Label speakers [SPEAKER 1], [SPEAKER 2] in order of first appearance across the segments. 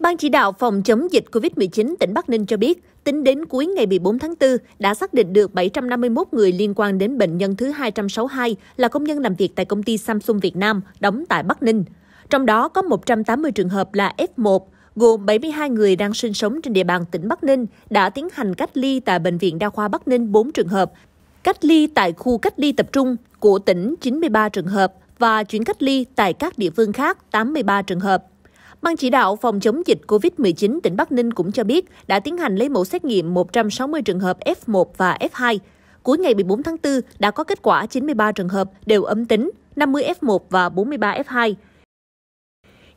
[SPEAKER 1] Ban chỉ đạo phòng chống dịch COVID-19 tỉnh Bắc Ninh cho biết, tính đến cuối ngày 14 tháng 4 đã xác định được 751 người liên quan đến bệnh nhân thứ 262 là công nhân làm việc tại công ty Samsung Việt Nam đóng tại Bắc Ninh. Trong đó có 180 trường hợp là F1, gồm 72 người đang sinh sống trên địa bàn tỉnh Bắc Ninh đã tiến hành cách ly tại Bệnh viện Đa khoa Bắc Ninh 4 trường hợp, cách ly tại khu cách ly tập trung của tỉnh 93 trường hợp và chuyển cách ly tại các địa phương khác 83 trường hợp. Ban chỉ đạo phòng chống dịch COVID-19 tỉnh Bắc Ninh cũng cho biết đã tiến hành lấy mẫu xét nghiệm 160 trường hợp F1 và F2. Cuối ngày 14 tháng 4 đã có kết quả 93 trường hợp đều âm tính, 50 F1 và 43 F2.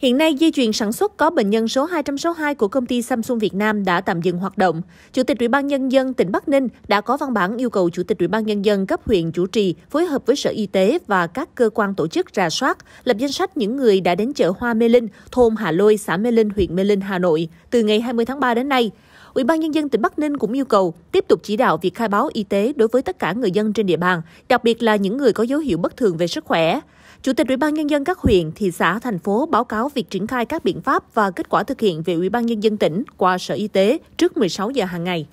[SPEAKER 1] Hiện nay, dây chuyền sản xuất có bệnh nhân số 200 của công ty Samsung Việt Nam đã tạm dừng hoạt động. Chủ tịch Ủy ban nhân dân tỉnh Bắc Ninh đã có văn bản yêu cầu Chủ tịch Ủy ban nhân dân cấp huyện chủ trì phối hợp với Sở Y tế và các cơ quan tổ chức rà soát, lập danh sách những người đã đến chợ Hoa Mê Linh, thôn Hà Lôi, xã Mê Linh, huyện Mê Linh, Hà Nội từ ngày 20 tháng 3 đến nay. Ủy ban nhân dân tỉnh Bắc Ninh cũng yêu cầu tiếp tục chỉ đạo việc khai báo y tế đối với tất cả người dân trên địa bàn, đặc biệt là những người có dấu hiệu bất thường về sức khỏe. Chủ tịch Ủy ban nhân dân các huyện, thị xã, thành phố báo cáo việc triển khai các biện pháp và kết quả thực hiện về Ủy ban nhân dân tỉnh qua Sở Y tế trước 16 giờ hàng ngày.